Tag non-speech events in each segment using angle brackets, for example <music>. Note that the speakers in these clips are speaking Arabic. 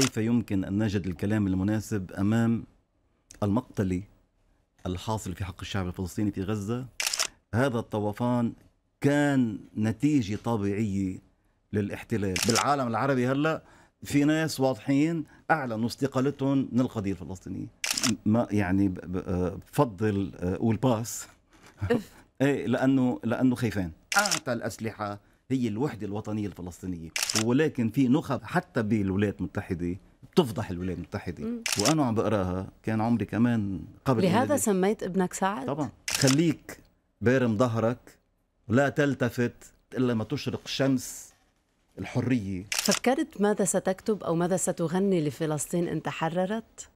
كيف يمكن أن نجد الكلام المناسب أمام المقتل الحاصل في حق الشعب الفلسطيني في غزة هذا الطوفان كان نتيجة طبيعية للاحتلال بالعالم العربي هلأ في ناس واضحين أعلنوا استقالتهم من القضية الفلسطينية ما يعني آه، بفضل آه، والباس باس <laughs> ايه لانه لانه خيفان اعطى الاسلحه هي الوحدة الوطنية الفلسطينية ولكن في نخب حتى بالولايات المتحدة بتفضح الولايات المتحدة وأنا عم بقراها كان عمري كمان قبل لهذا سميت ابنك سعد؟ طبعا خليك بارم ظهرك لا تلتفت إلا ما تشرق شمس الحرية فكرت ماذا ستكتب أو ماذا ستغني لفلسطين إن تحررت؟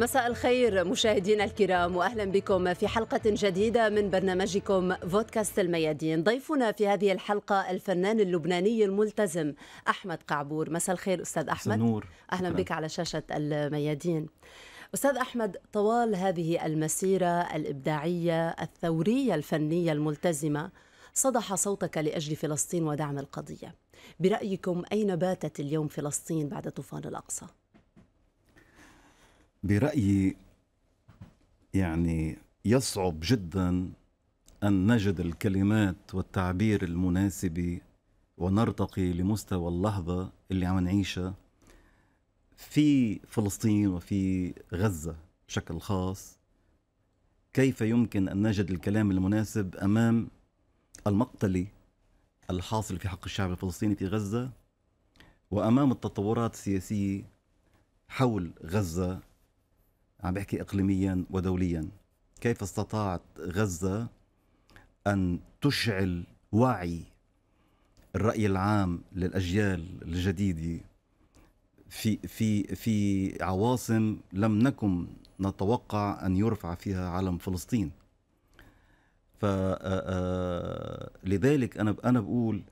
مساء الخير مشاهدينا الكرام واهلا بكم في حلقه جديده من برنامجكم فودكاست الميادين ضيفنا في هذه الحلقه الفنان اللبناني الملتزم احمد قعبور مساء الخير استاذ احمد نور. اهلا بك على شاشه الميادين استاذ احمد طوال هذه المسيره الابداعيه الثوريه الفنيه الملتزمه صدح صوتك لاجل فلسطين ودعم القضيه برايكم اين باتت اليوم فلسطين بعد طوفان الاقصى برايي يعني يصعب جدا ان نجد الكلمات والتعبير المناسب ونرتقي لمستوى اللحظه اللي عم نعيشها في فلسطين وفي غزه بشكل خاص كيف يمكن ان نجد الكلام المناسب امام المقتل الحاصل في حق الشعب الفلسطيني في غزه وامام التطورات السياسيه حول غزه عم بحكي اقليميا ودوليا كيف استطاعت غزه ان تشعل وعي الراي العام للاجيال الجديده في في في عواصم لم نكن نتوقع ان يرفع فيها علم فلسطين ف آه، آه، لذلك انا انا بقول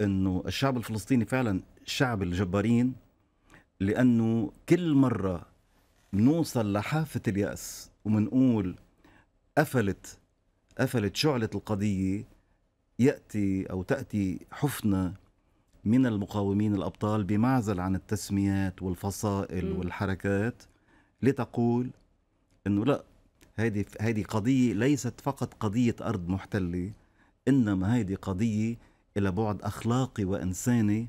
انه الشعب الفلسطيني فعلا شعب الجبارين لانه كل مره بنوصل لحافة اليأس ومنقول قفلت قفلت شعلة القضية يأتي أو تأتي حفنة من المقاومين الأبطال بمعزل عن التسميات والفصائل م. والحركات لتقول أنه لا هذه قضية ليست فقط قضية أرض محتلة إنما هذه قضية إلى بعد أخلاقي وإنساني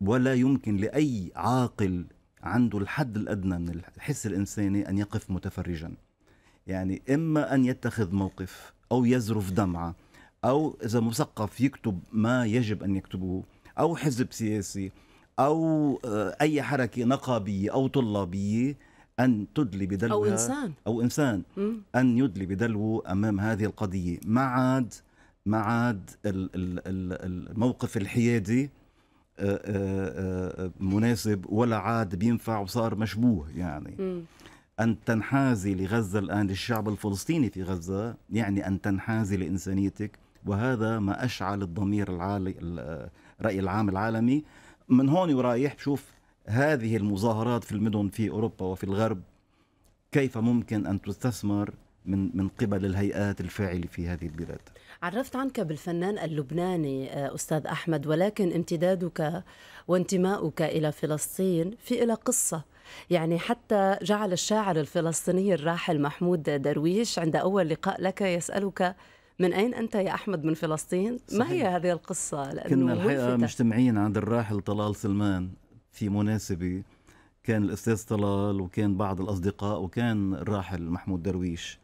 ولا يمكن لأي عاقل عنده الحد الادنى من الحس الانساني ان يقف متفرجا يعني اما ان يتخذ موقف او يزرف دمعه او اذا مثقف يكتب ما يجب ان يكتبه او حزب سياسي او آه، اي حركه نقابيه او طلابيه ان تدلي بدلو او انسان او انسان ان يدلي بدلوه امام هذه القضيه ما عاد ما عاد الموقف الحيادي آه، آه، آه، مناسب ولا عاد بينفع وصار مشبوه يعني م. أن تنحازي لغزة الآن للشعب الفلسطيني في غزة يعني أن تنحازي لإنسانيتك وهذا ما أشعل الضمير العالي الرأي العام العالمي من هون ورايح بشوف هذه المظاهرات في المدن في أوروبا وفي الغرب كيف ممكن أن تستثمر من من قبل الهيئات الفاعلة في هذه البلاد عرفت عنك بالفنان اللبناني آه، أستاذ أحمد ولكن امتدادك وانتماؤك إلى فلسطين في إلى قصة يعني حتى جعل الشاعر الفلسطيني الراحل محمود درويش عند أول لقاء لك يسألك من أين أنت يا أحمد من فلسطين؟ صحيح. ما هي هذه القصة؟ لأنه كنا الحقيقة مجتمعين عند الراحل طلال سلمان في مناسبة كان الأستاذ طلال وكان بعض الأصدقاء وكان الراحل محمود درويش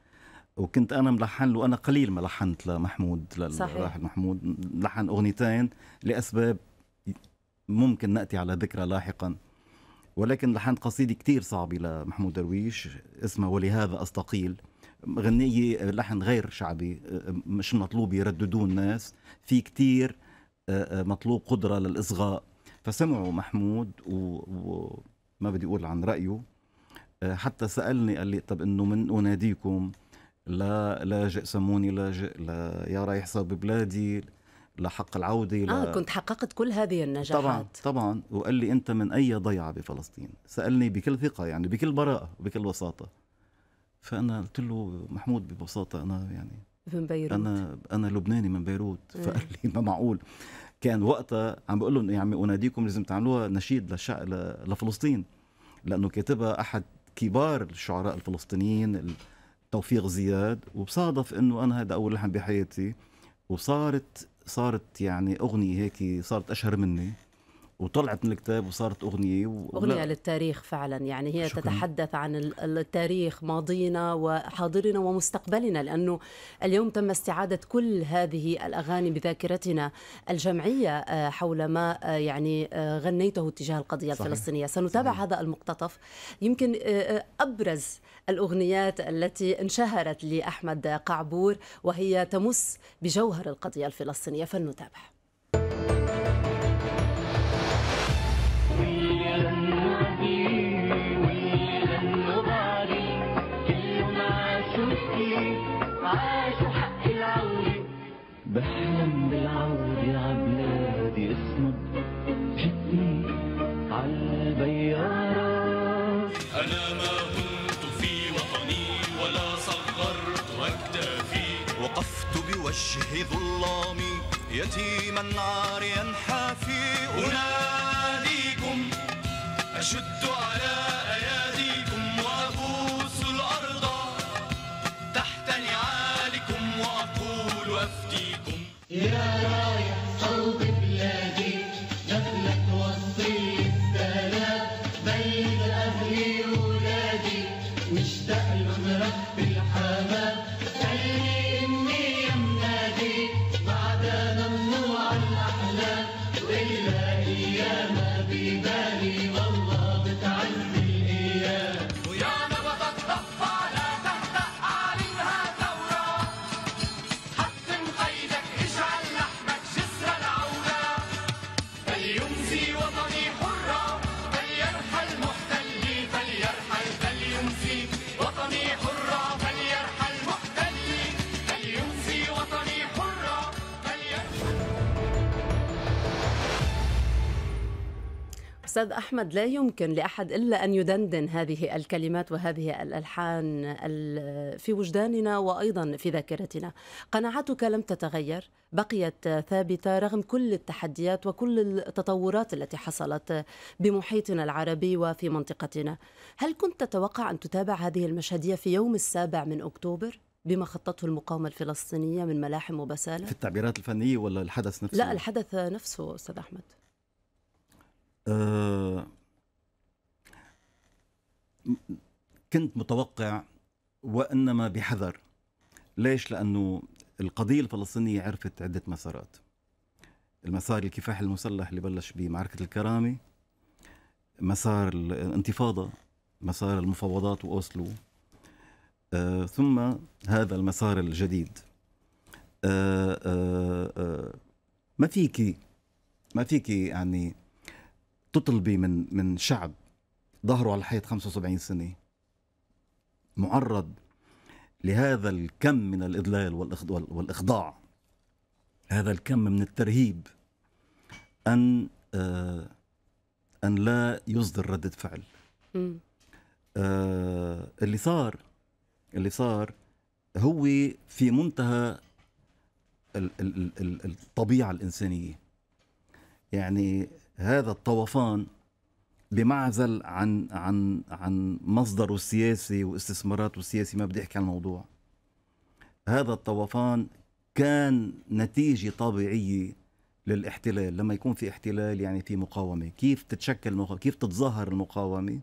وكنت انا ملحن له انا قليل ما لحنت لمحمود للراحل محمود لحن اغنيتين لاسباب ممكن ناتي على ذكرى لاحقا ولكن لحنت قصيده كثير صعبه لمحمود درويش اسمها ولهذا استقيل غنية لحن غير شعبي مش مطلوب يرددوه الناس في كتير آه، آه، مطلوب قدرة للإصغاء فسمعوا محمود وما بدي أقول عن رأيه آه، حتى سألني قال لي طب إنه من أناديكم لا لاجئ سموني لاجئ لا يا رايح صاب بلادي لحق العوده لا اه كنت حققت كل هذه النجاحات طبعا طبعا وقال لي انت من اي ضيعه بفلسطين سالني بكل ثقه يعني بكل براءه وبكل بساطه فانا قلت له محمود ببساطه انا يعني من بيروت انا انا لبناني من بيروت فقال لي ما معقول كان وقتها عم بقول لهم يا عمي اناديكم لازم تعملوها نشيد للشعب لفلسطين لانه كاتبها احد كبار الشعراء الفلسطينيين توفيق زياد وبصادف انه انا هذا اول لحن بحياتي وصارت صارت يعني اغنيه هيك صارت اشهر مني وطلعت من الكتاب وصارت أغنية و... أغنية للتاريخ فعلا يعني هي شكرا. تتحدث عن التاريخ ماضينا وحاضرنا ومستقبلنا لأنه اليوم تم استعادة كل هذه الأغاني بذاكرتنا الجمعية آه، حول ما آه، يعني آه، غنيته تجاه القضية صحيح. الفلسطينية سنتابع صحيح. هذا المقتطف يمكن أبرز الأغنيات التي انشهرت لأحمد قعبور وهي تمس بجوهر القضية الفلسطينية فلنتابع أستاذ أحمد لا يمكن لأحد إلا أن يدندن هذه الكلمات وهذه الألحان في وجداننا وأيضا في ذاكرتنا قناعاتك لم تتغير بقيت ثابتة رغم كل التحديات وكل التطورات التي حصلت بمحيطنا العربي وفي منطقتنا هل كنت تتوقع أن تتابع هذه المشهدية في يوم السابع من أكتوبر؟ بما خطته المقاومة الفلسطينية من ملاحم وبسالة في التعبيرات الفنية ولا الحدث نفسه؟ لا الحدث نفسه أستاذ أحمد آه، كنت متوقع وانما بحذر ليش لانه القضيه الفلسطينيه عرفت عده مسارات المسار الكفاح المسلح اللي بلش بمعركه الكرامه مسار الانتفاضه مسار المفاوضات واوسلو آه ثم هذا المسار الجديد آه آه آه ما فيكي ما فيكي يعني تطلبي من من شعب ظهره على الحياة 75 سنة معرض لهذا الكم من الاذلال والإخضاع هذا الكم من الترهيب أن آه، أن لا يصدر ردة فعل آه، اللي صار اللي صار هو في منتهى الطبيعة الإنسانية يعني هذا الطوفان بمعزل عن عن عن مصدره السياسي واستثماراته السياسي ما بدي احكي عن الموضوع هذا الطوفان كان نتيجه طبيعيه للاحتلال لما يكون في احتلال يعني في مقاومه كيف تتشكل المقاومة؟ كيف تتظاهر المقاومه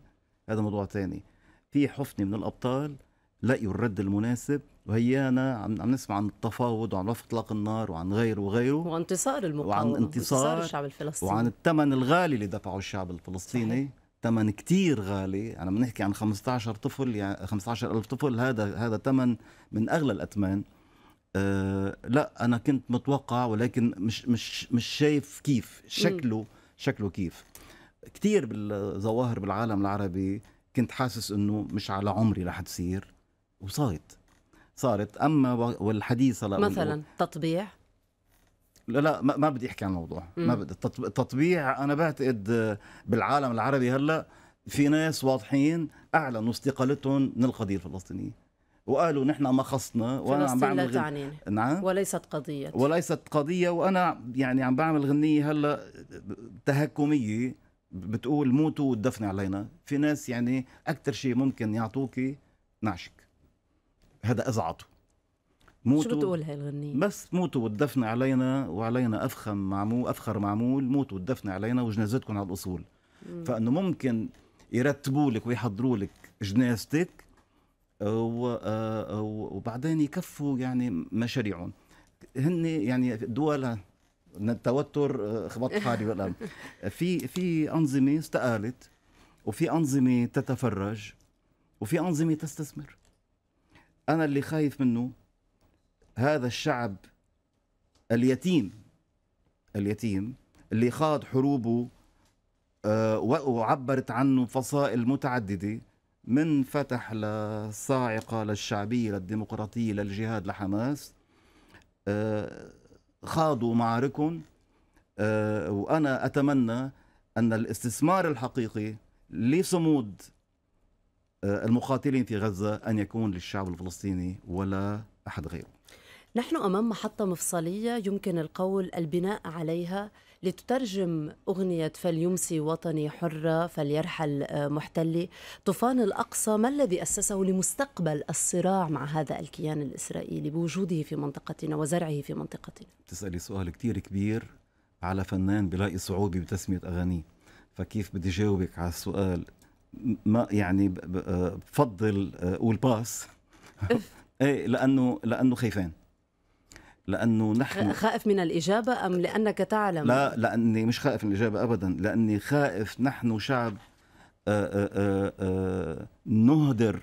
هذا موضوع ثاني في حفنه من الابطال لقيوا الرد المناسب وهيانا عم عم نسمع عن التفاوض وعن وقف اطلاق النار وعن غيره وغيره وانتصار المقاومه وعن انتصار, وانتصار الشعب الفلسطيني وعن الثمن الغالي اللي دفعه الشعب الفلسطيني ثمن كتير غالي انا بنحكي عن 15 طفل يعني 15 ألف طفل هذا هذا ثمن من اغلى الاثمان أه لا انا كنت متوقع ولكن مش مش مش شايف كيف شكله م. شكله كيف كتير بالظواهر بالعالم العربي كنت حاسس انه مش على عمري رح تصير وصارت صارت اما والحديث لا مثلا تطبيع لا لا ما بدي احكي عن الموضوع مم. ما بدي التطبيع انا بعتقد بالعالم العربي هلا في ناس واضحين اعلنوا استقالتهم من القضيه الفلسطينيه وقالوا نحن ما خصنا وانا عم بعمل لا غن... نعم وليست قضيه وليست قضيه وانا يعني عم بعمل غنيه هلا تهكميه بتقول موتوا والدفن علينا في ناس يعني اكثر شيء ممكن يعطوكي نعشك هذا أزعطه موتوا شو بتقول هاي الغنية؟ بس موتوا والدفن علينا وعلينا أفخم معمول أفخر معمول موتوا والدفن علينا وجنازتكم على الأصول مم. فإنه ممكن يرتبوا لك ويحضروا لك جنازتك آه، وبعدين يكفوا يعني مشاريعهم هن يعني دول من التوتر آه، خبط حالي بالقلم <laughs> في في انظمه استقالت وفي انظمه تتفرج وفي انظمه تستثمر أنا اللي خايف منه هذا الشعب اليتيم اليتيم اللي خاض حروبه آه، وعبرت عنه فصائل متعددة من فتح للصاعقة للشعبية للديمقراطية للجهاد لحماس آه، خاضوا معاركهم آه، وأنا أتمنى أن الاستثمار الحقيقي لصمود آه، المقاتلين في غزة أن يكون للشعب الفلسطيني ولا أحد غيره نحن أمام محطة مفصلية يمكن القول البناء عليها لتترجم أغنية فليمسي وطني حرة فليرحل آه، محتلي طوفان الأقصى ما الذي أسسه لمستقبل الصراع مع هذا الكيان الإسرائيلي بوجوده في منطقتنا وزرعه في منطقتنا تسألي سؤال كتير كبير على فنان بلاقي صعوبة بتسمية أغانيه فكيف بدي جاوبك على السؤال ما يعني آه، بفضل آه، اقول باس <laughs> ايه لانه لانه خايفين لانه نحن خائف من الاجابه ام لانك تعلم لا لاني مش خائف من الاجابه ابدا لاني خائف نحن شعب آه، نهدر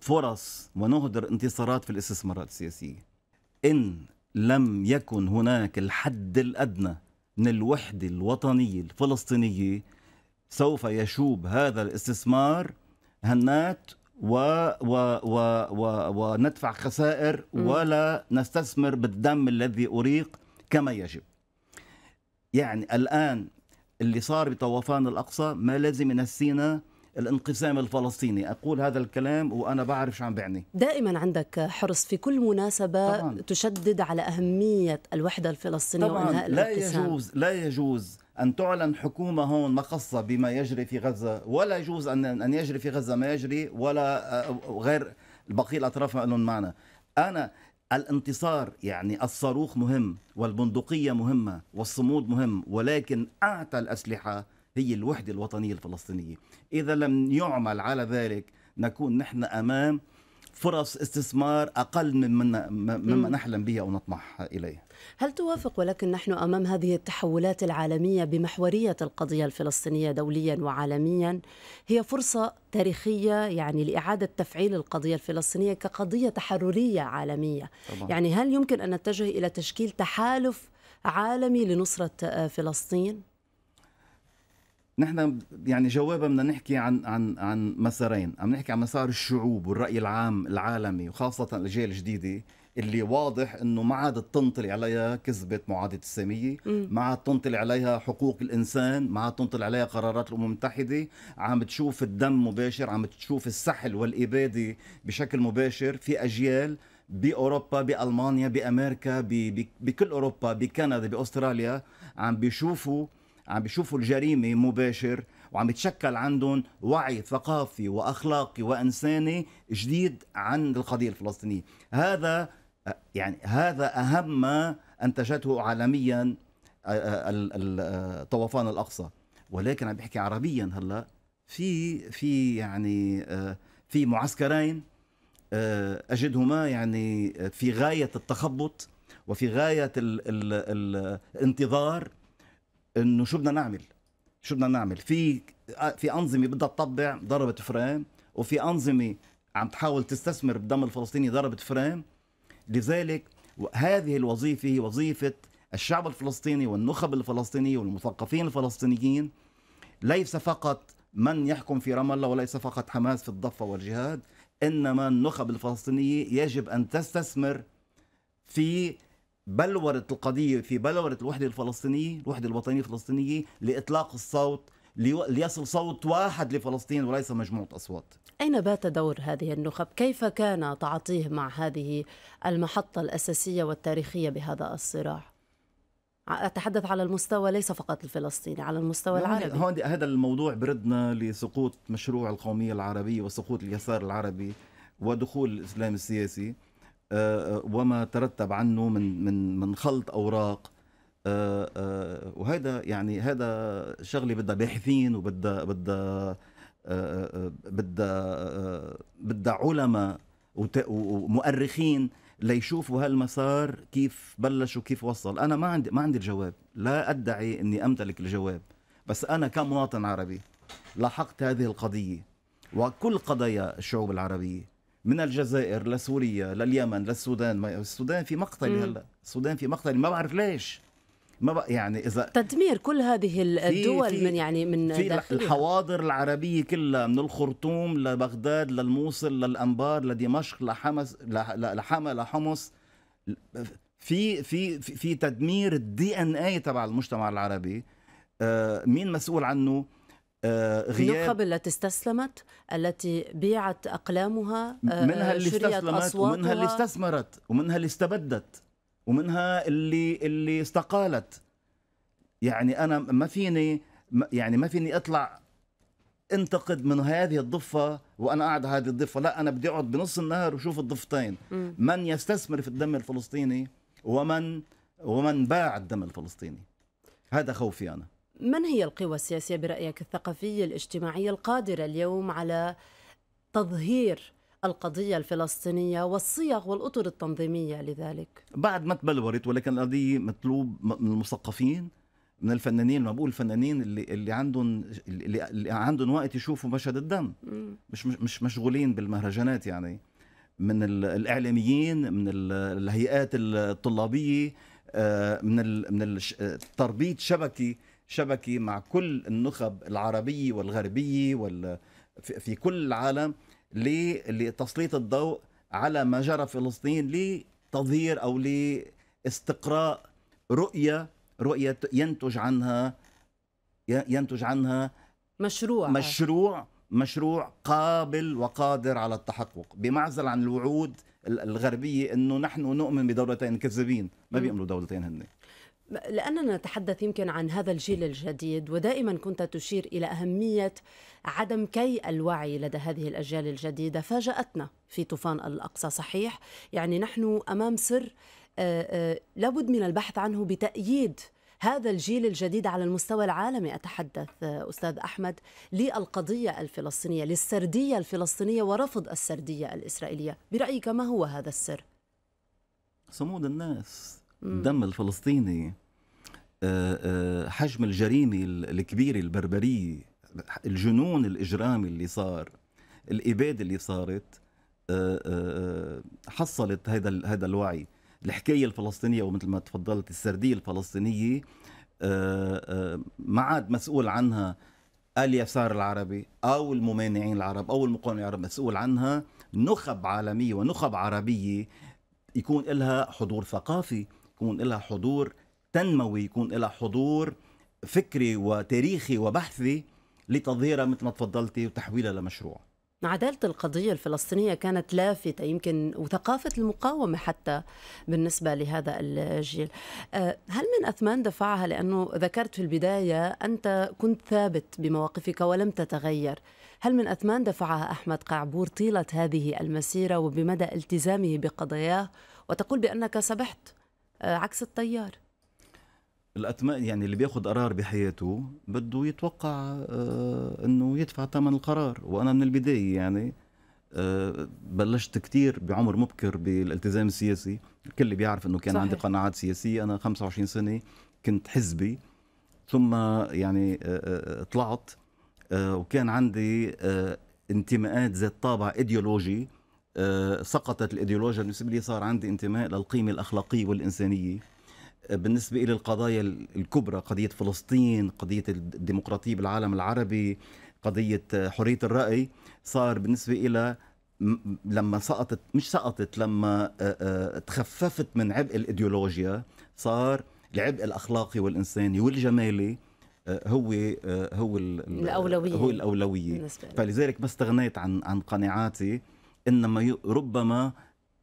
فرص ونهدر انتصارات في الاستثمارات السياسيه ان لم يكن هناك الحد الادنى من الوحده الوطنيه الفلسطينيه سوف يشوب هذا الاستثمار هنات و و و و وندفع خسائر ولا نستثمر بالدم الذي أريق كما يجب يعني الآن اللي صار بطوفان الأقصى ما لازم ينسينا الانقسام الفلسطيني أقول هذا الكلام وأنا بعرف شو عم بعني دائما عندك حرص في كل مناسبة طبعاً. تشدد على أهمية الوحدة الفلسطينية طبعاً وإنهاء الانقسام لا يجوز لا يجوز أن تعلن حكومة هون مخصة بما يجري في غزة ولا يجوز أن أن يجري في غزة ما يجري ولا آه، غير بقية الأطراف ما لهم معنى أنا الانتصار يعني الصاروخ مهم والبندقية مهمة والصمود مهم ولكن أعتى الأسلحة هي الوحدة الوطنية الفلسطينية إذا لم يعمل على ذلك نكون نحن أمام فرص استثمار اقل مما مما نحلم به او نطمح اليه. هل توافق ولكن نحن امام هذه التحولات العالميه بمحوريه القضيه الفلسطينيه دوليا وعالميا هي فرصه تاريخيه يعني لاعاده تفعيل القضيه الفلسطينيه كقضيه تحرريه عالميه. طبعا. يعني هل يمكن ان نتجه الى تشكيل تحالف عالمي لنصره آه، فلسطين؟ نحن يعني جوابا بدنا نحكي عن عن عن مسارين، عم نحكي عن مسار الشعوب والراي العام العالمي وخاصه الاجيال الجديده اللي واضح انه ما عادت تنطلي عليها كذبه معاهده الساميه، ما عاد تنطلي عليها حقوق الانسان، ما عاد تنطلي عليها قرارات الامم المتحده، عم تشوف الدم مباشر، عم تشوف السحل والاباده بشكل مباشر في اجيال باوروبا بالمانيا بامريكا بكل اوروبا بكندا باستراليا عم بيشوفوا عم بيشوفوا الجريمه مباشر وعم يتشكل عندهم وعي ثقافي واخلاقي وانساني جديد عن القضيه الفلسطينيه هذا يعني هذا اهم ما انتجته عالميا آه، آه، آه، طوفان الاقصى ولكن عم بحكي عربيا هلا في في يعني في معسكرين اجدهما يعني في غايه التخبط وفي غايه الانتظار انه شو بدنا نعمل شو بدنا نعمل في في انظمه بدها تطبع ضربت فريم وفي انظمه عم تحاول تستثمر بالدم الفلسطيني ضربت فريم لذلك هذه الوظيفه هي وظيفه الشعب الفلسطيني والنخب الفلسطينيه والمثقفين الفلسطينيين ليس فقط من يحكم في رام الله وليس فقط حماس في الضفه والجهاد انما النخب الفلسطينيه يجب ان تستثمر في بلورة القضية في بلورة الوحدة الفلسطينية الوحدة الوطنية الفلسطينية لإطلاق الصوت ليصل صوت واحد لفلسطين وليس مجموعة أصوات أين بات دور هذه النخب؟ كيف كان تعاطيه مع هذه المحطة الأساسية والتاريخية بهذا الصراع؟ أتحدث على المستوى ليس فقط الفلسطيني على المستوى العربي هون هذا الموضوع بردنا لسقوط مشروع القومية العربية وسقوط اليسار العربي ودخول الإسلام السياسي آه، آه، وما ترتب عنه من من من خلط اوراق آه، وهذا يعني هذا شغله بدها باحثين وبدها بدها بدها بدها علماء ومؤرخين ليشوفوا هالمسار كيف بلش وكيف وصل انا ما عندي ما عندي الجواب لا ادعي اني امتلك الجواب بس انا كمواطن عربي لاحقت هذه القضيه وكل قضايا الشعوب العربيه من الجزائر لسوريا لليمن للسودان السودان في مقتل هلا السودان في مقتل ما بعرف ليش ما بق... يعني اذا تدمير كل هذه الدول في من يعني من في الحواضر العربيه كلها من الخرطوم لبغداد للموصل للانبار لدمشق لحمص لحما لحمص في في في تدمير الدي ان اي تبع المجتمع العربي آه، مين مسؤول عنه آه، غياب النخب التي استسلمت التي بيعت اقلامها آه، منها اللي استسلمت ومنها اللي استثمرت ومنها اللي استبدت ومنها اللي اللي استقالت يعني انا ما فيني يعني ما فيني اطلع انتقد من هذه الضفه وانا قاعد هذه الضفه لا انا بدي اقعد بنص النهر وشوف الضفتين م. من يستثمر في الدم الفلسطيني ومن ومن باع الدم الفلسطيني هذا خوفي انا من هي القوى السياسية برأيك الثقافية الاجتماعية القادرة اليوم على تظهير القضية الفلسطينية والصيغ والأطر التنظيمية لذلك بعد ما تبلورت ولكن القضية مطلوب من المثقفين من الفنانين ما بقول الفنانين اللي اللي عندهم اللي عندهم وقت يشوفوا مشهد الدم مش مش مشغولين بالمهرجانات يعني من الاعلاميين من الهيئات الطلابيه آه، من من آه، تربيه شبكه شبكي مع كل النخب العربية والغربية وال في كل العالم لتسليط الضوء على ما جرى في فلسطين لتظهير أو لاستقراء رؤية رؤية ينتج عنها ينتج عنها مشروع مشروع مشروع قابل وقادر على التحقق بمعزل عن الوعود الغربية أنه نحن نؤمن بدولتين كذابين ما بيؤمنوا دولتين هن لأننا نتحدث يمكن عن هذا الجيل الجديد ودائما كنت تشير إلى أهمية عدم كي الوعي لدى هذه الأجيال الجديدة فاجأتنا في طوفان الأقصى صحيح يعني نحن أمام سر آه، آه، لابد من البحث عنه بتأييد هذا الجيل الجديد على المستوى العالمي اتحدث آه، استاذ احمد للقضيه الفلسطينيه للسرديه الفلسطينيه ورفض السرديه الاسرائيليه برايك ما هو هذا السر صمود الناس الدم الفلسطيني آه، آه، حجم الجريمة الكبيرة البربرية الجنون الإجرامي اللي صار الإبادة اللي صارت آه، حصلت هذا هذا الوعي الحكاية الفلسطينية ومثل ما تفضلت السردية الفلسطينية ما عاد مسؤول عنها اليسار العربي او الممانعين العرب او المقاومين العرب مسؤول عنها نخب عالميه ونخب عربيه يكون لها حضور ثقافي يكون لها حضور تنموي يكون لها حضور فكري وتاريخي وبحثي لتظهيرها مثل ما تفضلتي وتحويلها لمشروع عدالة القضية الفلسطينية كانت لافتة يمكن وثقافة المقاومة حتى بالنسبة لهذا الجيل آه، هل من أثمان دفعها لأنه ذكرت في البداية أنت كنت ثابت بمواقفك ولم تتغير هل من أثمان دفعها أحمد قعبور طيلة هذه المسيرة وبمدى التزامه بقضاياه وتقول بأنك سبحت آه، عكس التيار الاتماء يعني اللي بياخذ قرار بحياته بده يتوقع آه، انه يدفع ثمن القرار وانا من البدايه يعني آه، بلشت كثير بعمر مبكر بالالتزام السياسي الكل بيعرف انه كان صحيح. عندي قناعات سياسيه انا 25 سنه كنت حزبي ثم يعني طلعت وكان عندي انتماءات ذات طابع ايديولوجي آه، سقطت الإيديولوجيا بالنسبة لي صار عندي انتماء للقيمة الأخلاقية والإنسانية آه، بالنسبة إلى القضايا الكبرى قضية فلسطين قضية الديمقراطية بالعالم العربي قضية آه، حرية الرأي صار بالنسبة إلى لما سقطت مش سقطت لما تخففت من عبء الإيديولوجيا صار العبء الأخلاقي والإنساني والجمالي هو هو الأولوية هو الأولوية فلذلك ما استغنيت عن عن قناعاتي انما ربما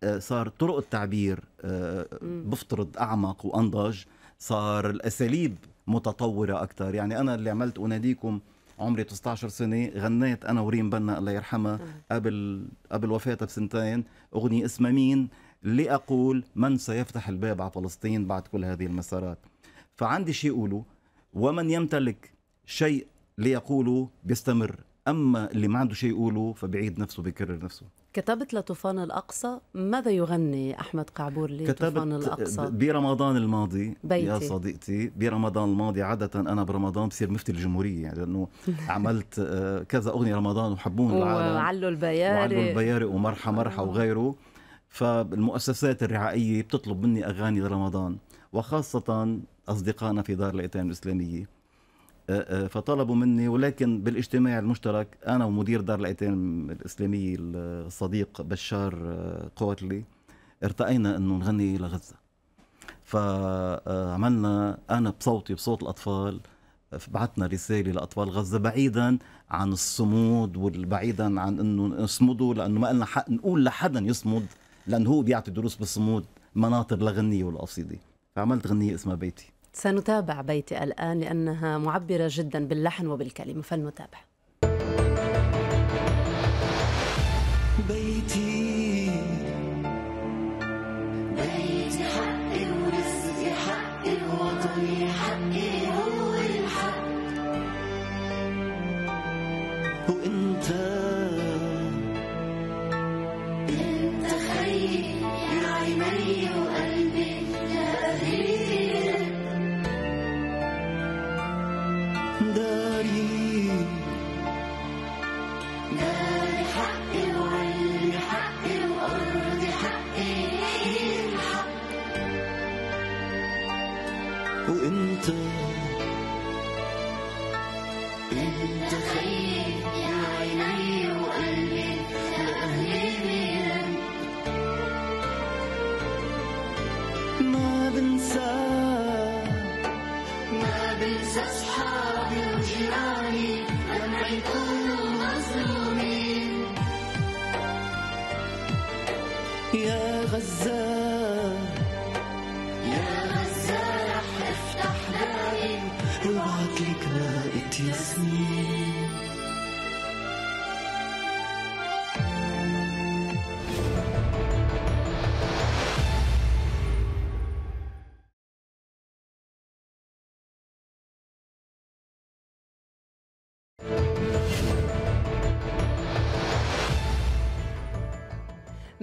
آه، صار طرق التعبير آه، بفترض اعمق وانضج صار الاساليب متطوره اكثر يعني انا اللي عملت اناديكم عمري 19 سنه غنيت انا وريم بنا الله يرحمها قبل قبل وفاتها بسنتين اغنيه اسمها مين لاقول من سيفتح الباب على فلسطين بعد كل هذه المسارات فعندي شيء اقوله ومن يمتلك شيء ليقوله بيستمر اما اللي ما عنده شيء يقوله فبيعيد نفسه بيكرر نفسه كتبت لطوفان الأقصى ماذا يغني أحمد قعبور لطوفان الأقصى برمضان الماضي بيتي. يا صديقتي برمضان الماضي عادة أنا برمضان بصير مفتي الجمهورية يعني لأنه <laughs> عملت آه، كذا أغنية رمضان وحبون العالم وعلو البياري وعلو البياري ومرحى مرحى آه. وغيره فالمؤسسات الرعائية بتطلب مني أغاني لرمضان وخاصة أصدقائنا في دار الأيتام الإسلامية أه، أه، فطلبوا مني ولكن بالاجتماع المشترك انا ومدير دار الايتام الاسلاميه الصديق بشار أه، قوتلي ارتأينا انه نغني لغزه فعملنا انا بصوتي بصوت الاطفال بعثنا رساله لاطفال غزه بعيدا عن الصمود وبعيدا عن انه نصمدوا لانه ما لنا حق نقول لحدا يصمد لانه هو بيعطي دروس بالصمود مناطر لغنيه والقصيده فعملت غنيه اسمها بيتي سنتابع بيتي الآن لأنها معبرة جدا باللحن وبالكلمة فلنتابع بيتي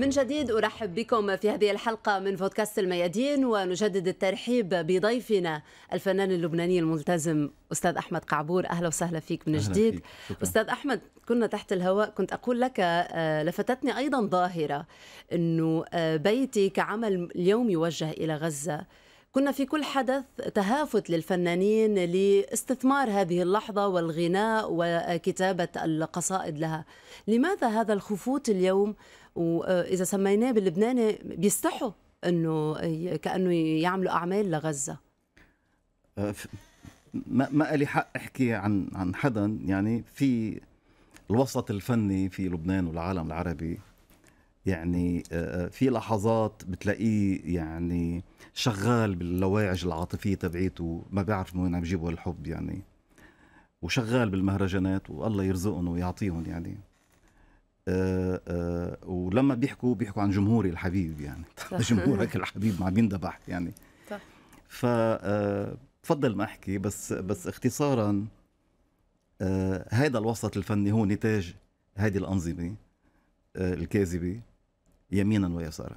من جديد أرحب بكم في هذه الحلقة من بودكاست الميادين ونجدد الترحيب بضيفنا الفنان اللبناني الملتزم أستاذ أحمد قعبور أهلا وسهلا فيك من جديد فيك. أستاذ أحمد كنا تحت الهواء كنت أقول لك آه، لفتتني أيضا ظاهرة أنه آه، بيتي كعمل اليوم يوجه إلى غزة كنا في كل حدث تهافت للفنانين لاستثمار هذه اللحظة والغناء وكتابة القصائد لها لماذا هذا الخفوت اليوم واذا سميناه باللبناني بيستحوا انه كانه يعملوا اعمال لغزه أه، ما ما لي حق احكي عن عن حدا يعني في الوسط الفني في لبنان والعالم العربي يعني أه، أه، في لحظات بتلاقيه يعني شغال باللواعج العاطفيه تبعيته ما بيعرف من وين عم يجيبوا الحب يعني وشغال بالمهرجانات والله يرزقهم ويعطيهم يعني آه، آه، ولما بيحكوا بيحكوا عن جمهوري الحبيب يعني <laughs> جمهورك الحبيب ما بينذبح يعني صح ف بفضل آه، ما احكي بس بس اختصارا هذا الوسط الفني هو نتاج هذه الانظمه الكاذبه يمينا ويسارا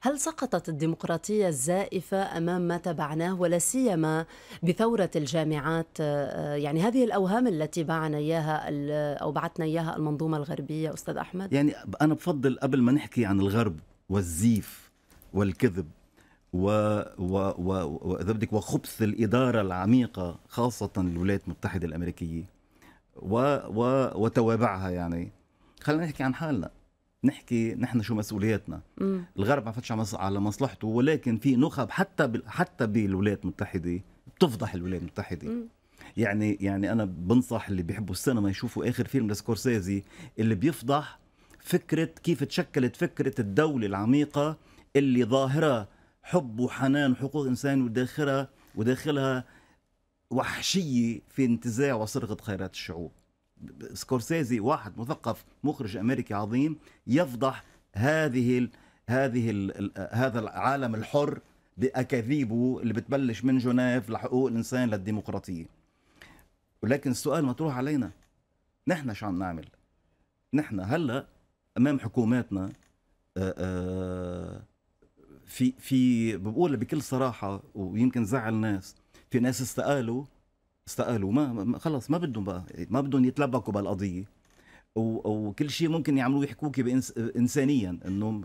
هل سقطت الديمقراطية الزائفة أمام ما تبعناه ولا سيما بثورة الجامعات آه، آه، يعني هذه الأوهام التي بعنا إياها أو بعتنا إياها المنظومة الغربية أستاذ أحمد يعني أنا بفضل قبل ما نحكي عن الغرب والزيف والكذب و و و واذا بدك وخبث الاداره العميقه خاصه الولايات المتحده الامريكيه و و وتوابعها يعني خلينا نحكي عن حالنا نحكي نحن شو مسؤولياتنا الغرب ما فتش على مصلحته ولكن في نخب حتى حتى بالولايات المتحده بتفضح الولايات المتحده يعني يعني انا بنصح اللي بيحبوا السينما يشوفوا اخر فيلم لسكورسيزي اللي بيفضح فكره كيف تشكلت فكره الدوله العميقه اللي ظاهره حب وحنان وحقوق انسان وداخلها وداخلها وحشيه في انتزاع وسرقه خيرات الشعوب سكورسيزي واحد مثقف مخرج امريكي عظيم يفضح هذه الـ هذه الـ هذا العالم الحر باكاذيبه اللي بتبلش من جنيف لحقوق الانسان للديمقراطيه ولكن السؤال مطروح علينا نحن شو عم نعمل نحن هلا امام حكوماتنا آه، آه، في في بقول بكل صراحه ويمكن زعل ناس في ناس استقالوا استقالوا ما خلص ما بدهم بقى ما بدهم يتلبكوا بالقضيه وكل شيء ممكن يعملوه يحكوك بإنس... انسانيا انه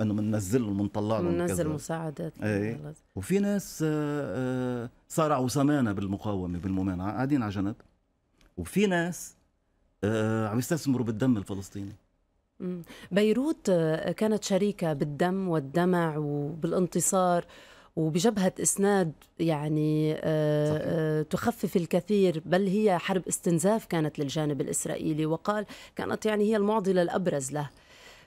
انه بننزل لهم بنطلع لهم بننزل مساعدات ايه. وفي ناس آه، آه، صارعوا سمانه بالمقاومه بالممانعه قاعدين على جنب وفي ناس آه، عم يستثمروا بالدم الفلسطيني بيروت كانت شريكه بالدم والدمع وبالانتصار وبجبهة إسناد يعني آه، آه، تخفف الكثير بل هي حرب استنزاف كانت للجانب الإسرائيلي وقال كانت يعني هي المعضلة الأبرز له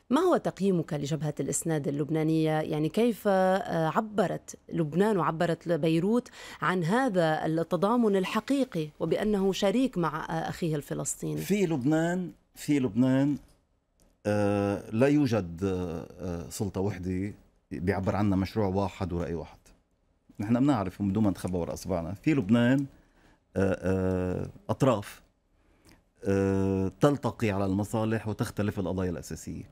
ما هو تقييمك لجبهة الإسناد اللبنانية؟ يعني كيف آه، عبرت لبنان وعبرت بيروت عن هذا التضامن الحقيقي وبأنه شريك مع أخيه الفلسطيني؟ في لبنان في لبنان لا يوجد سلطة وحدة بيعبر عنا مشروع واحد ورأي واحد نحن بنعرف من دون ما نخبى ورا اصبعنا في لبنان آه، آه، اطراف آه، تلتقي على المصالح وتختلف القضايا الاساسيه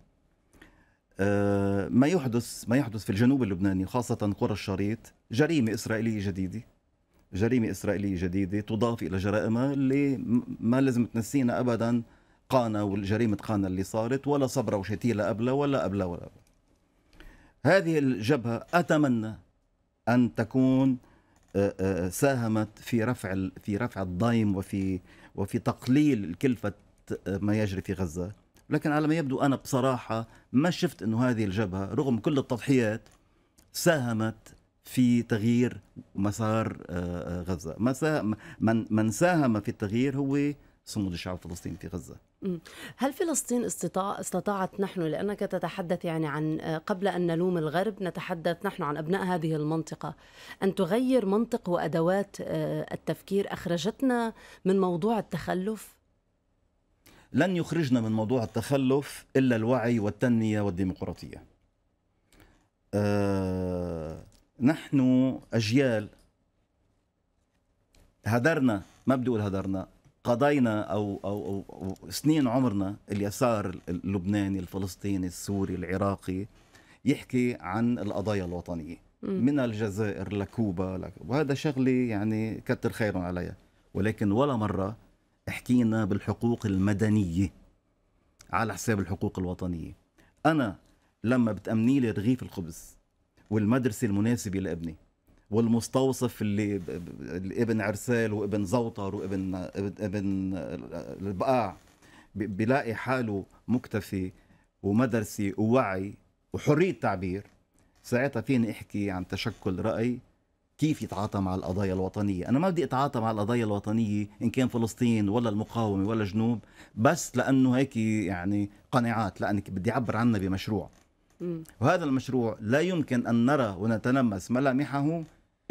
ما يحدث ما يحدث في الجنوب اللبناني خاصة قرى الشريط جريمه اسرائيليه جديده جريمه اسرائيليه جديده تضاف الى جرائمها اللي ما لازم تنسينا ابدا قانا والجريمه قانا اللي صارت ولا صبرا وشتيلة قبلها ولا قبلها ولا قبلها هذه الجبهة أتمنى أن تكون آه، آه، ساهمت في رفع في رفع الضيم وفي وفي تقليل كلفة آه، ما يجري في غزة لكن على ما يبدو أنا بصراحة ما شفت أنه هذه الجبهة رغم كل التضحيات ساهمت في تغيير مسار غزة من ساهم في التغيير هو صمود الشعب الفلسطيني في غزة هل فلسطين استطاع استطاعت نحن لأنك تتحدث يعني عن قبل أن نلوم الغرب نتحدث نحن عن أبناء هذه المنطقة أن تغير منطق وأدوات آه، التفكير أخرجتنا من موضوع التخلف؟ لن يخرجنا من موضوع التخلف إلا الوعي والتنمية والديمقراطية أه نحن أجيال هدرنا ما بدي أقول هدرنا قضينا أو, أو, أو, أو سنين عمرنا اليسار اللبناني الفلسطيني السوري العراقي يحكي عن القضايا الوطنية من الجزائر لكوبا وهذا شغلة يعني كتر خير عليها ولكن ولا مرة حكينا بالحقوق المدنية على حساب الحقوق الوطنية أنا لما بتأمني لي رغيف الخبز والمدرسة المناسبة لابني والمستوصف اللي ابن عرسال وابن زوطر وابن ابن البقاع بيلاقي حاله مكتفي ومدرسي ووعي وحريه تعبير ساعتها فيني احكي عن تشكل راي كيف يتعاطى مع القضايا الوطنية أنا ما بدي أتعاطى مع القضايا الوطنية إن كان فلسطين ولا المقاومة ولا جنوب بس لأنه هيك يعني قناعات لأنك بدي أعبر عنها بمشروع وهذا المشروع لا يمكن أن نرى ونتلمس ملامحه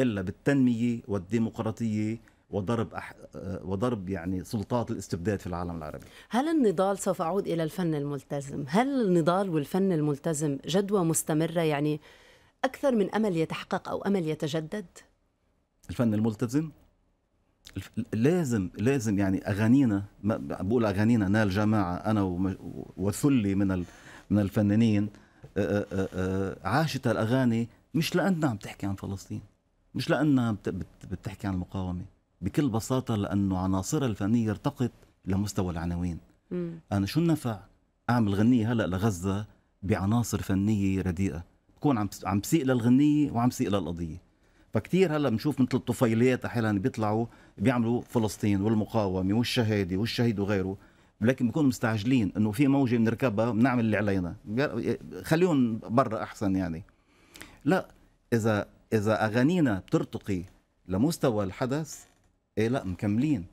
الا بالتنميه والديمقراطيه وضرب أح... آه، وضرب يعني سلطات الاستبداد في العالم العربي هل النضال سوف أعود إلى الفن الملتزم؟ هل النضال والفن الملتزم جدوى مستمرة يعني أكثر من أمل يتحقق أو أمل يتجدد؟ الفن الملتزم الف... لازم لازم يعني اغانينا ما بقول اغانينا نال جماعه انا وم... وثلي من ال... من الفنانين آه، آه، عاشت الاغاني مش لاننا عم تحكي عن فلسطين مش لانها بتحكي عن المقاومه بكل بساطه لانه عناصرها الفنيه ارتقت لمستوى العناوين انا شو النفع اعمل غنيه هلا لغزه بعناصر فنيه رديئه بكون عم عم بسيء للغنيه وعم بسيء للقضيه فكتير هلا بنشوف مثل الطفيليات احيانا بيطلعوا بيعملوا فلسطين والمقاومه والشهاده والشهيد وغيره لكن بنكون مستعجلين انه في موجه بنركبها بنعمل اللي علينا خليهم برا احسن يعني لا اذا اذا اغانينا بترتقي لمستوى الحدث ايه لا مكملين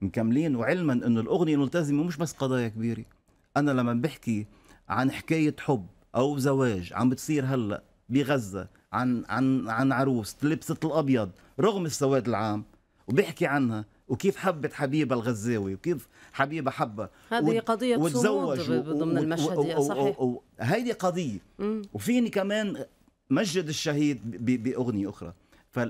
مكملين وعلما انه الاغنيه الملتزمه مش بس قضايا كبيره انا لما بحكي عن حكايه حب او زواج عم بتصير هلا بغزه عن عن عن عروس لبست الابيض رغم السواد العام وبحكي عنها وكيف حبت حبيبها الغزاوي وكيف حبيبها حبها هذه قضية وتزوج ضمن المشهد صحيح هذه قضية وفيني كمان مسجد الشهيد باغنيه اخرى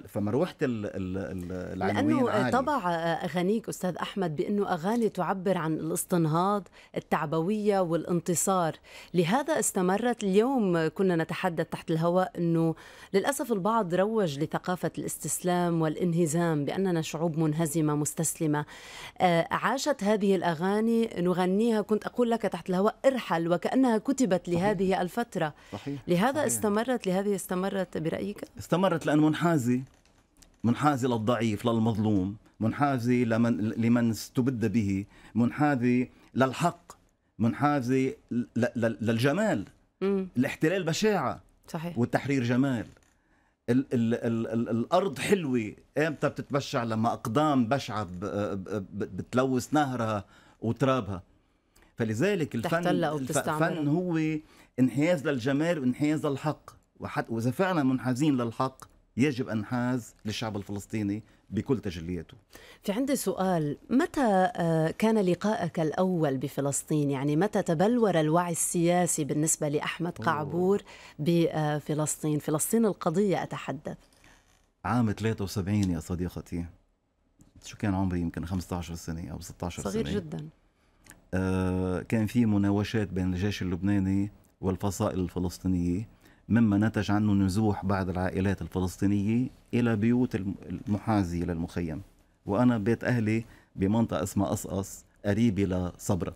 فمروحه العناوين لانه عالية. طبع اغانيك استاذ احمد بانه اغاني تعبر عن الاستنهاض التعبويه والانتصار لهذا استمرت اليوم كنا نتحدث تحت الهواء انه للاسف البعض روج لثقافه الاستسلام والانهزام باننا شعوب منهزمه مستسلمه آه، عاشت هذه الاغاني نغنيها كنت اقول لك تحت الهواء ارحل وكانها كتبت لهذه صحيح. الفتره صحيح. لهذا صحيح. استمرت لهذه استمرت برايك استمرت لان منحازه منحازة للضعيف للمظلوم منحازة لمن, لمن استبد به منحازة للحق منحازة للجمال مم. الاحتلال بشاعة صحيح والتحرير جمال ال ال الـ الـ الارض حلوه امتى بتتبشع لما اقدام بشعه بتلوث نهرها وترابها فلذلك الفن الفن هو انحياز للجمال وانحياز للحق وحتى واذا فعلا منحازين للحق يجب انحاز للشعب الفلسطيني بكل تجلياته في عندي سؤال متى آه، كان لقائك الأول بفلسطين يعني متى تبلور الوعي السياسي بالنسبة لأحمد قعبور بفلسطين فلسطين القضية أتحدث عام 73 يا صديقتي شو كان عمري يمكن 15 سنة أو 16 صغير سنة صغير جدا آه، كان في مناوشات بين الجيش اللبناني والفصائل الفلسطينية مما نتج عنه نزوح بعض العائلات الفلسطينية إلى بيوت المحاذية للمخيم وأنا بيت أهلي بمنطقة اسمها قصقص قريبة لصبرا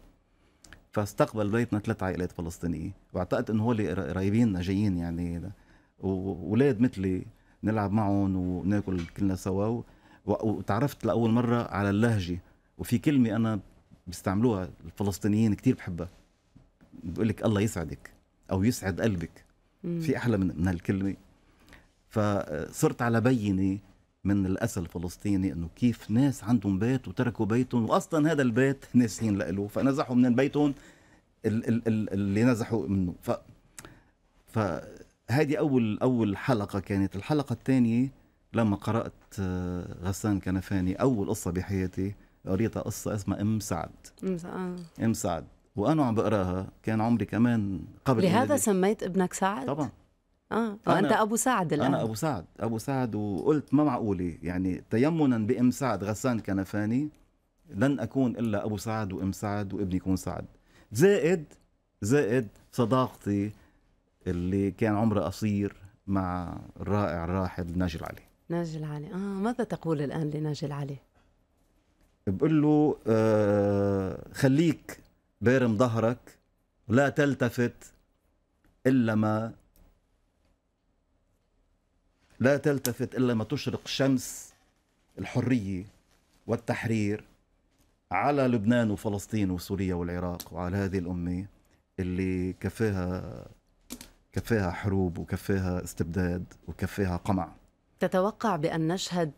فاستقبل بيتنا ثلاث عائلات فلسطينية واعتقد إنه هولي قريبين جايين يعني وولاد مثلي نلعب معهم وناكل كلنا سوا وتعرفت لأول مرة على اللهجة وفي كلمة أنا بيستعملوها الفلسطينيين كتير بحبها بقول لك الله يسعدك أو يسعد قلبك في احلى من, من هالكلمه فصرت على بينه من الاسى الفلسطيني انه كيف ناس عندهم بيت وتركوا بيتهم واصلا هذا البيت ناسين له فنزحوا من بيتهم اللي نزحوا منه ف فهذه اول اول حلقه كانت الحلقه الثانيه لما قرات آه، غسان كنفاني اول قصه بحياتي قريتها قصه اسمها ام سعد ام سعد ام سعد وانا عم بقراها كان عمري كمان قبل لهذا ميلادي. سميت ابنك سعد؟ طبعا اه وانت ابو سعد الان انا ابو سعد ابو سعد وقلت ما معقوله يعني تيمنا بام سعد غسان كنفاني لن اكون الا ابو سعد وام سعد وابني يكون سعد زائد زائد صداقتي اللي كان عمرها قصير مع الرائع الراحل ناجي العلي ناجي العلي اه ماذا تقول الان لناجي العلي بقول له آه خليك بارم ظهرك لا تلتفت إلا ما لا تلتفت إلا ما تشرق شمس الحرية والتحرير على لبنان وفلسطين وسوريا والعراق وعلى هذه الأمة اللي كفاها كفاها حروب وكفاها استبداد وكفاها قمع تتوقع بأن نشهد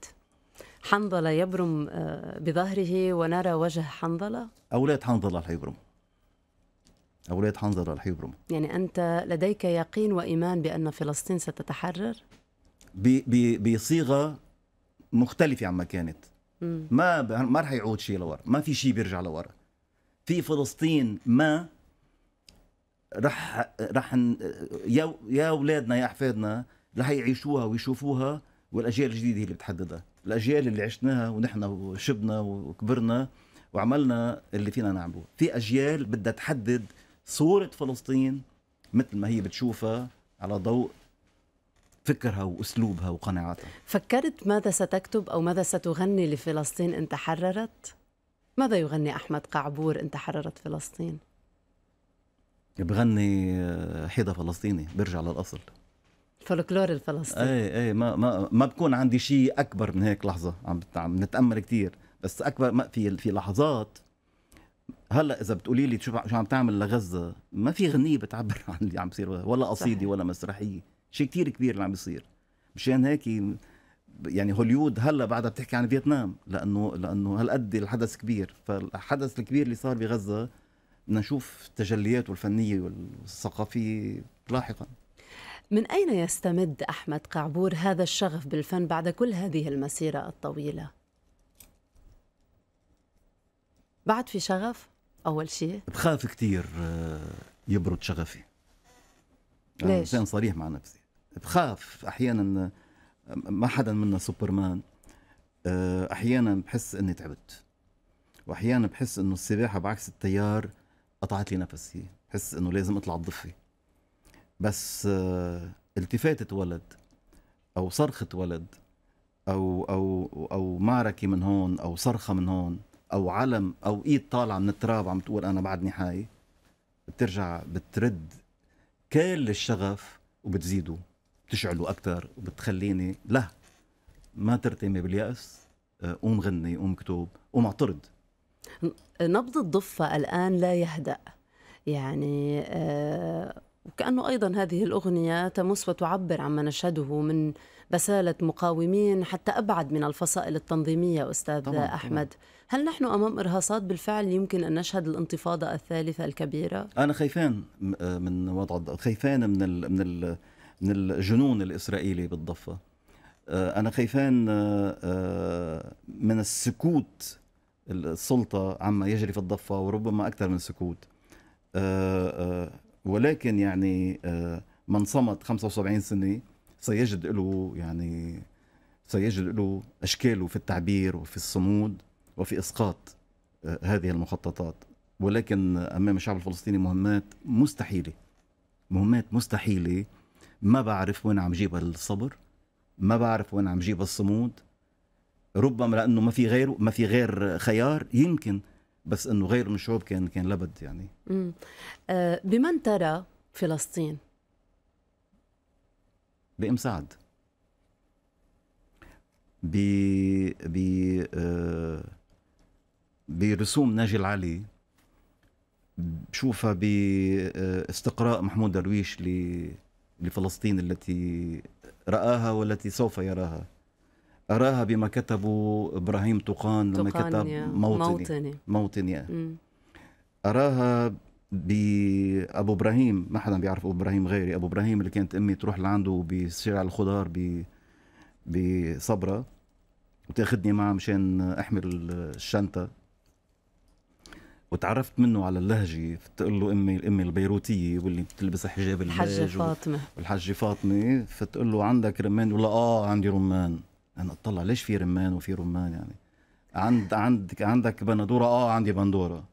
حنظلة يبرم آه، بظهره ونرى وجه حنظلة؟ أولاد حنظلة حيبرموا أولاد حنظر رح يبرموا يعني أنت لديك يقين وإيمان بأن فلسطين ستتحرر؟ بصيغة مختلفة عما كانت ما ما رح يعود شيء لورا ما في شيء بيرجع لورا في فلسطين ما رح رح يا يا اولادنا يا احفادنا رح يعيشوها ويشوفوها والاجيال الجديده هي اللي بتحددها الاجيال اللي عشناها ونحن وشبنا وكبرنا وعملنا اللي فينا نعمله في اجيال بدها تحدد صورة فلسطين مثل ما هي بتشوفها على ضوء فكرها واسلوبها وقناعاتها فكرت ماذا ستكتب او ماذا ستغني لفلسطين ان تحررت ماذا يغني احمد قعبور ان تحررت فلسطين بغني آه، حيدة فلسطيني برجع للاصل فولكلور الفلسطيني اي اي ما ما ما بكون عندي شيء اكبر من هيك لحظه عم عم نتامل كثير بس اكبر ما في في لحظات هلا اذا بتقولي لي شو شو عم تعمل لغزه ما في غنيه بتعبر <laughs> عن اللي عم بيصير ولا قصيده ولا مسرحيه شيء كتير كبير اللي عم بيصير مشان هيك يعني هوليود هلا بعدها بتحكي عن فيتنام لانه لانه هالقد الحدث كبير فالحدث الكبير اللي صار بغزه بدنا نشوف تجلياته الفنيه والثقافيه لاحقا من اين يستمد احمد قعبور هذا الشغف بالفن بعد كل هذه المسيره الطويله بعد في شغف اول شيء بخاف كثير آه، يبرد شغفي يعني ليش؟ انسان صريح مع نفسي بخاف احيانا آه، ما حدا منا سوبرمان آه، احيانا بحس اني تعبت واحيانا بحس انه السباحه بعكس التيار قطعت لي نفسي بحس انه لازم اطلع الضفه بس التفاتة ولد او صرخة ولد او او او معركة من هون او صرخة من هون او علم او ايد طالعه من التراب عم تقول انا بعدني حي بترجع بترد كل الشغف وبتزيده بتشعله اكثر وبتخليني لا ما ترتمي بالياس آه، قوم غني قوم كتب قوم اعترض نبض الضفة الآن لا يهدأ يعني آه وكأنه أيضا هذه الأغنية تمس وتعبر عما نشهده من بسالة مقاومين حتى أبعد من الفصائل التنظيمية أستاذ طبعا أحمد طبعا. هل نحن أمام إرهاصات بالفعل يمكن أن نشهد الانتفاضة الثالثة الكبيرة؟ أنا خيفان آه، من وضع خيفان من ال من ال من الجنون الإسرائيلي بالضفة آه، أنا خيفان آه، من السكوت السلطة عما يجري في الضفة وربما أكثر من سكوت ولكن يعني من صمت 75 سنة سيجد له يعني سيجد له أشكاله في التعبير وفي الصمود وفي اسقاط آه، هذه المخططات ولكن امام الشعب الفلسطيني مهمات مستحيله مهمات مستحيله ما بعرف وين عم جيب الصبر ما بعرف وين عم جيب الصمود ربما لانه ما في غيره ما في غير خيار يمكن بس انه غير من الشعوب كان كان لابد يعني أه بمن ترى فلسطين؟ بام سعد ب ب أه برسوم ناجي العلي بشوفها باستقراء محمود درويش لفلسطين التي رآها والتي سوف يراها أراها بما كتبه إبراهيم طقان لما كتب موطني موطني, موطني. م. أراها بأبو إبراهيم ما حدا بيعرف أبو إبراهيم غيري أبو إبراهيم اللي كانت أمي تروح لعنده بشارع الخضار ب بصبرة وتاخذني معها مشان أحمل الشنطة وتعرفت منه على اللهجه فتقول له امي الامي البيروتيه واللي بتلبس حجاب الحجة فاطمه والحجة فاطمه فتقول له عندك رمان ولا اه عندي رمان انا اطلع ليش في رمان وفي رمان يعني عند عندك عندك بندوره اه عندي بندوره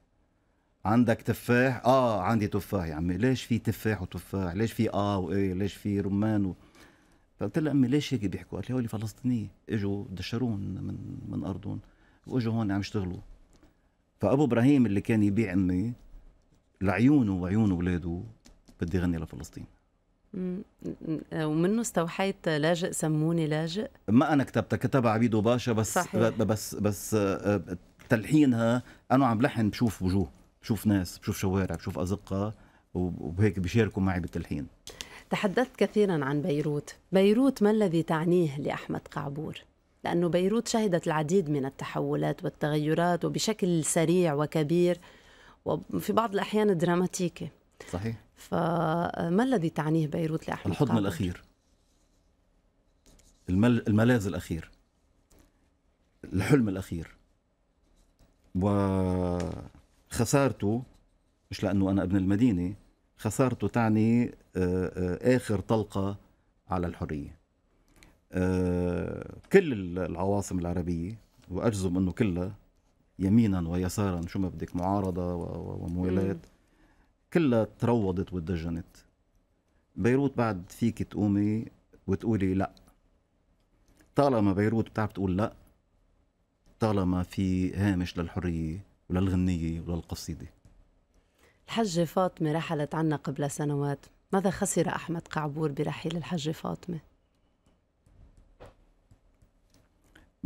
عندك تفاح اه عندي تفاح يا عمي ليش في تفاح وتفاح ليش في اه وايه ليش في رمان و... فقلت لها امي ليش هيك بيحكوا قالت لي هولي فلسطينيه اجوا دشرون من من ارضهم واجوا هون عم يشتغلوا فابو ابراهيم اللي كان يبيع امي لعيونه وعيون اولاده بدي غني لفلسطين ومنه استوحيت لاجئ سموني لاجئ ما انا كتبتها كتبها عبيدو باشا بس صحيح. بس بس آه، تلحينها انا عم لحن بشوف وجوه بشوف ناس بشوف شوارع بشوف ازقه وهيك بيشاركوا معي بالتلحين تحدثت كثيرا عن بيروت بيروت ما الذي تعنيه لاحمد قعبور لأنه بيروت شهدت العديد من التحولات والتغيرات وبشكل سريع وكبير وفي بعض الأحيان دراماتيكي صحيح فما الذي تعنيه بيروت لأحمد الحضن قابل؟ الأخير المل... الملاذ الأخير الحلم الأخير وخسارته مش لأنه أنا ابن المدينة خسارته تعني آه، آه، آخر طلقة على الحرية آه، كل العواصم العربية وأجزم أنه كلها يمينا ويسارا شو ما بدك معارضة وموالات كلها تروضت وتدجنت بيروت بعد فيك تقومي وتقولي لا طالما بيروت بتعرف تقول لا طالما في هامش للحرية وللغنية وللقصيدة الحجة فاطمة رحلت عنا قبل سنوات ماذا خسر أحمد قعبور برحيل الحجة فاطمة؟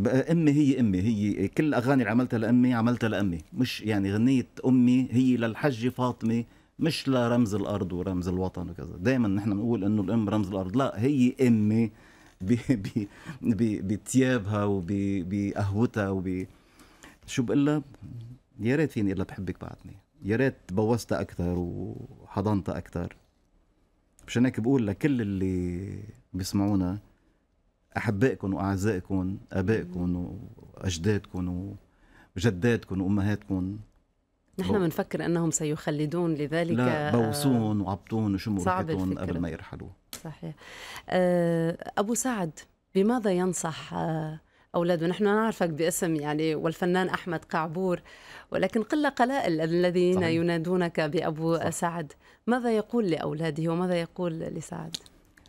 امي هي امي هي كل الاغاني اللي عملتها لامي عملتها لامي مش يعني غنيه امي هي للحجه فاطمه مش لرمز الارض ورمز الوطن وكذا دائما نحن بنقول انه الام رمز الارض لا هي امي <laughs> بثيابها وبقهوتها وب شو بقول لها يا ريت فيني الا بحبك بعدني يا ريت بوستها اكثر وحضنتها اكثر مشان هيك بقول لكل اللي بيسمعونا احبائكم واعزائكم ابائكم واجدادكم وجداتكم وامهاتكم نحن بنفكر انهم سيخلدون لذلك لا آه، بوسون وعبطون وشموا قبل ما يرحلوا صحيح آه، ابو سعد بماذا ينصح آه، أولاده نحن نعرفك باسم يعني والفنان أحمد قعبور ولكن قلة قلائل الذين صحيح. ينادونك بأبو صح. سعد ماذا يقول لأولاده وماذا يقول لسعد؟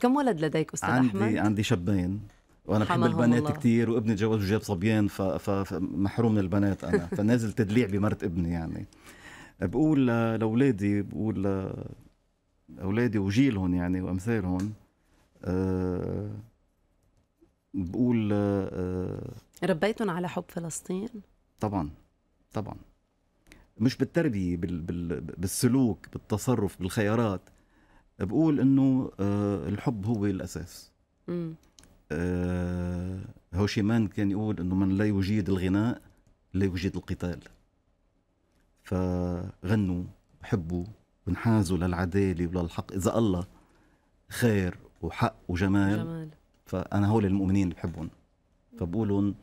كم ولد لديك أستاذ عندي أحمد؟ عندي شابين وانا بحب البنات كثير وابني تجوز وجاب صبيان فمحروم من البنات انا <laughs> فنازل تدليع بمرت ابني يعني بقول لاولادي بقول لاولادي وجيلهم يعني وامثالهم أه بقول آه،, أه ربيتهم على حب فلسطين؟ طبعا طبعا مش بالتربيه بال بال بالسلوك بالتصرف بالخيارات بقول انه أه الحب هو الاساس م. آه، هوشيمان كان يقول انه من لا يجيد الغناء لا يجيد القتال فغنوا حبوا وانحازوا للعدالة وللحق إذا الله خير وحق وجمال جمال. فأنا هول المؤمنين اللي بحبهم فبقولهم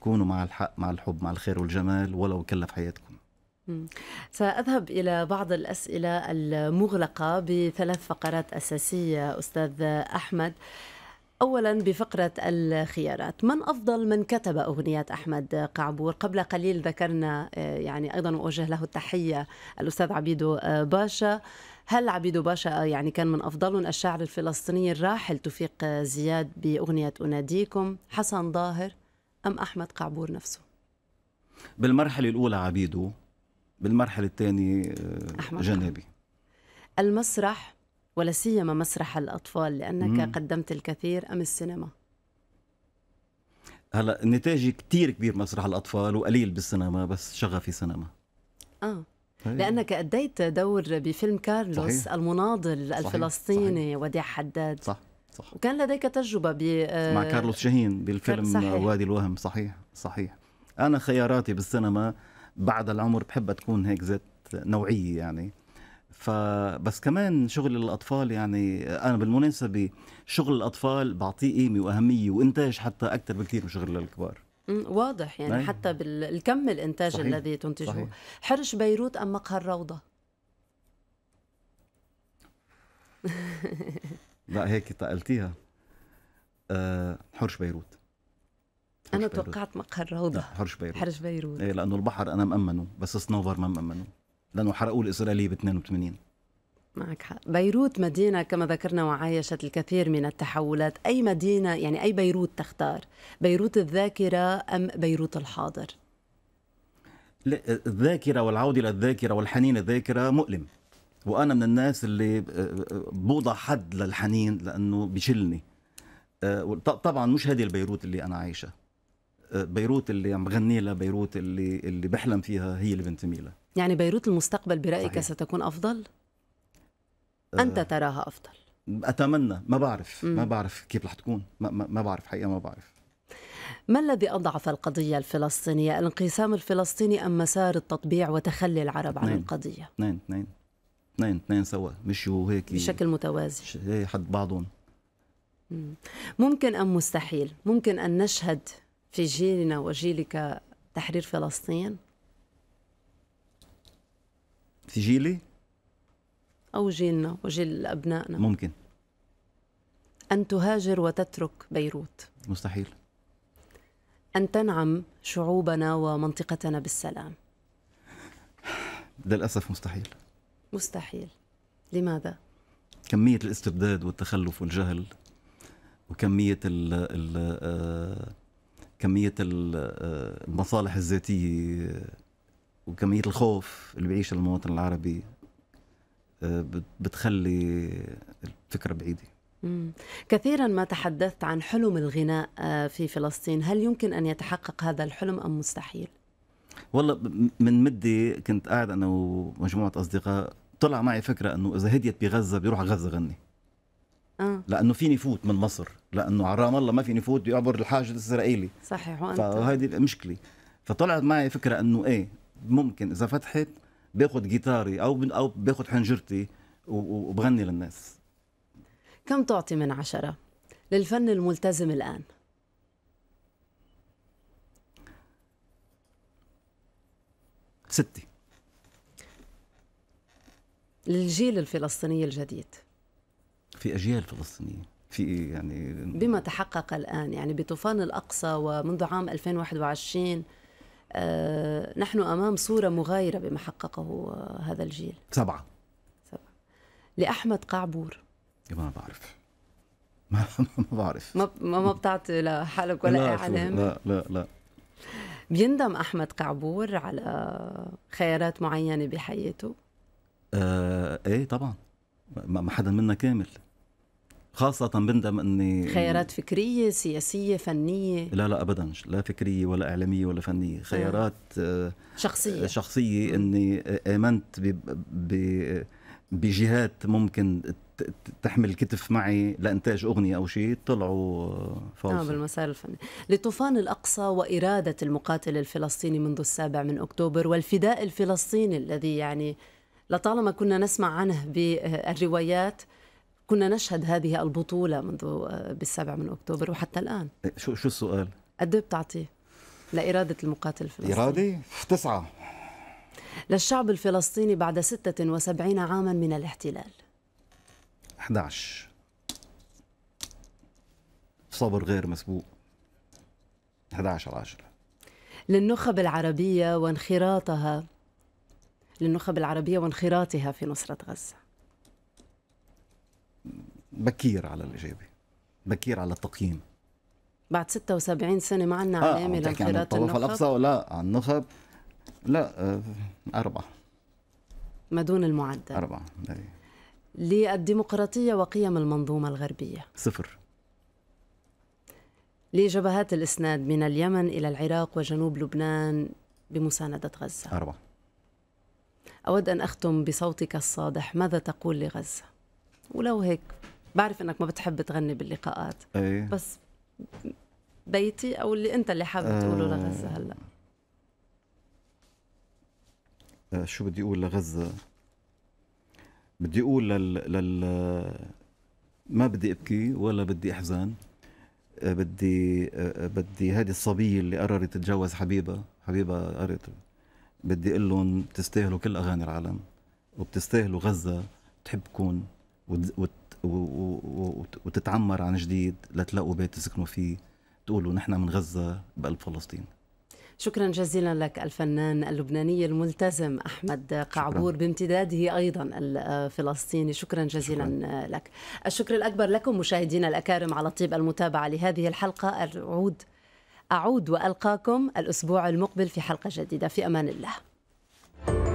كونوا مع الحق مع الحب مع الخير والجمال ولو كلف حياتكم سأذهب إلى بعض الأسئلة المغلقة بثلاث فقرات أساسية أستاذ أحمد أولا بفقرة الخيارات من أفضل من كتب اغنيات أحمد قعبور قبل قليل ذكرنا آه، يعني أيضا أوجه له التحية الأستاذ عبيدو آه، باشا هل عبيدو باشا آه، يعني كان من أفضلهم الشاعر الفلسطيني الراحل توفيق زياد بأغنية أناديكم حسن ظاهر أم أحمد قعبور نفسه بالمرحلة الأولى عبيدو بالمرحلة الثانية جنابي المسرح ولا سيما مسرح الأطفال لأنك مم. قدمت الكثير أم السينما هلا نتاجي كثير كبير مسرح الأطفال وقليل بالسينما بس شغفي سينما آه هي. طيب. لأنك أديت دور بفيلم كارلوس صحيح. المناضل صحيح. الفلسطيني صحيح. وديع حداد صح صح وكان لديك تجربة ب آه، مع كارلوس شاهين بالفيلم صحيح. وادي الوهم صحيح صحيح أنا خياراتي بالسينما بعد العمر بحب تكون هيك ذات نوعية يعني فبس كمان شغل الاطفال يعني انا بالمناسبه شغل الاطفال بعطيه قيمه واهميه وانتاج حتى اكثر بكثير من شغل الكبار واضح يعني نعم. حتى بالكم الانتاج صحيح. الذي تنتجه صحيح. حرش بيروت ام مقهى الروضه لا هيك طقلتيها أه حرش بيروت حرش انا بيروت. توقعت مقهى الروضه لا حرش بيروت حرش بيروت ايه لانه البحر انا مامنه بس سنوفر ما مامنه لانه حرقوه الاسرائيليه ب 82 معك حق بيروت مدينة كما ذكرنا وعايشت الكثير من التحولات أي مدينة يعني أي بيروت تختار بيروت الذاكرة أم بيروت الحاضر الذاكرة والعودة للذاكرة والحنين الذاكرة مؤلم وأنا من الناس اللي آه، آه، بوضع حد للحنين لأنه بشلني آه، طبعا مش هذه البيروت اللي أنا عايشة بيروت اللي عم بغني لها بيروت اللي اللي بحلم فيها هي اللي بنتمي لها يعني بيروت المستقبل برأيك صحيح. ستكون أفضل؟ آه. أنت تراها أفضل أتمنى ما بعرف مم. ما بعرف كيف رح تكون ما, ما, ما بعرف حقيقة ما بعرف ما الذي أضعف القضية الفلسطينية؟ الانقسام الفلسطيني أم مسار التطبيع وتخلي العرب عن القضية؟ اثنين اثنين اثنين اثنين سوا مشوا هيك بشكل متوازي حد بعضهم ممكن أم مستحيل ممكن أن نشهد في جيلنا وجيلك تحرير فلسطين؟ في جيلي أو جيلنا وجيل أبنائنا ممكن أن تهاجر وتترك بيروت مستحيل أن تنعم شعوبنا ومنطقتنا بالسلام للأسف مستحيل مستحيل لماذا؟ كمية الاستبداد والتخلف والجهل وكمية الـ الـ آه، كمية آه، المصالح الذاتية وكميه الخوف اللي بيعيشه المواطن العربي آه، بتخلي الفكره بعيده كثيرا ما تحدثت عن حلم الغناء آه، في فلسطين هل يمكن أن يتحقق هذا الحلم أم مستحيل؟ والله من مدي كنت قاعد أنا ومجموعة أصدقاء طلع معي فكرة أنه إذا هديت بغزة بيروح على غزة غني آه. لأنه فيني فوت من مصر لأنه على رام الله ما فيني فوت يعبر الحاجز الإسرائيلي صحيح وأنت فهذه المشكلة فطلعت معي فكرة أنه إيه ممكن اذا فتحت باخذ جيتاري او او باخذ حنجرتي وبغني للناس كم تعطي من عشرة للفن الملتزم الآن؟ ستة للجيل الفلسطيني الجديد في أجيال فلسطينية في يعني بما تحقق الآن يعني بطوفان الأقصى ومنذ عام 2021 آه، نحن امام صوره مغايره بما حققه آه، هذا الجيل سبعه سبعه لاحمد قعبور <laughs> ما بعرف ما ما بعرف ما ما بتعطي لحالك ولا اعلام لا لا لا بيندم احمد قعبور على خيارات معينه بحياته آه ايه طبعا ما حدا منا كامل خاصة بندم اني خيارات فكرية سياسية فنية لا لا ابدا لا فكرية ولا اعلامية ولا فنية آه. خيارات آه، شخصية آه، شخصية اني امنت بجهات ممكن تحمل كتف معي لانتاج اغنيه او شيء طلعوا فوز آه بالمسار الفني لطوفان الاقصى واراده المقاتل الفلسطيني منذ السابع من اكتوبر والفداء الفلسطيني الذي يعني لطالما كنا نسمع عنه بالروايات كنا نشهد هذه البطولة منذ آه، بالسابع من أكتوبر وحتى الآن إيه، شو شو السؤال؟ قد إيه بتعطيه لإرادة المقاتل الفلسطيني؟ إرادة؟ تسعة للشعب الفلسطيني بعد 76 عاما من الاحتلال 11 صبر غير مسبوق 11 على 10 للنخب العربية وانخراطها للنخب العربية وانخراطها في نصرة غزة بكير على الإجابة بكير على التقييم بعد 76 سنة ما عندنا آه، علامة آه لانخراط النخب الأقصى ولا عن النخب لا آه أربعة ما دون المعدل أربعة إيه. للديمقراطية وقيم المنظومة الغربية صفر لجبهات الإسناد من اليمن إلى العراق وجنوب لبنان بمساندة غزة أربعة أود أن أختم بصوتك الصادح ماذا تقول لغزة ولو هيك بعرف انك ما بتحب تغني باللقاءات أيه. بس بيتي او اللي انت اللي حابب تقوله آه لغزه هلا آه شو بدي اقول لغزه بدي اقول لل, لل... ما بدي ابكي ولا بدي احزن آه بدي آه بدي هذه الصبيه اللي قررت تتجوز حبيبها حبيبها قررت بدي اقول لهم بتستاهلوا كل اغاني العالم وبتستاهلوا غزه بتحبكم وت... وتتعمر عن جديد لتلاقوا بيت تسكنوا فيه تقولوا نحن من غزة بقلب فلسطين شكرا جزيلا لك الفنان اللبناني الملتزم احمد قعبور بامتداده ايضا الفلسطيني شكرا جزيلا شكرا. لك الشكر الاكبر لكم مشاهدينا الاكارم على طيب المتابعه لهذه الحلقه اعود اعود والقاكم الاسبوع المقبل في حلقه جديده في امان الله